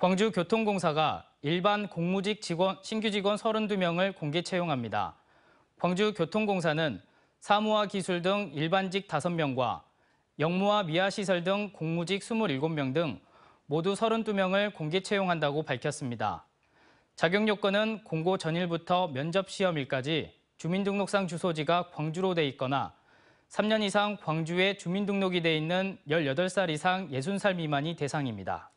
광주교통공사가 일반 공무직 직원, 신규 직원 32명을 공개 채용합니다. 광주교통공사는 사무와 기술 등 일반직 5명과 영무와 미아시설 등 공무직 27명 등 모두 32명을 공개 채용한다고 밝혔습니다. 자격 요건은 공고 전일부터 면접 시험일까지 주민등록상 주소지가 광주로 돼 있거나 3년 이상 광주에 주민등록이 돼 있는 18살 이상 60살 미만이 대상입니다.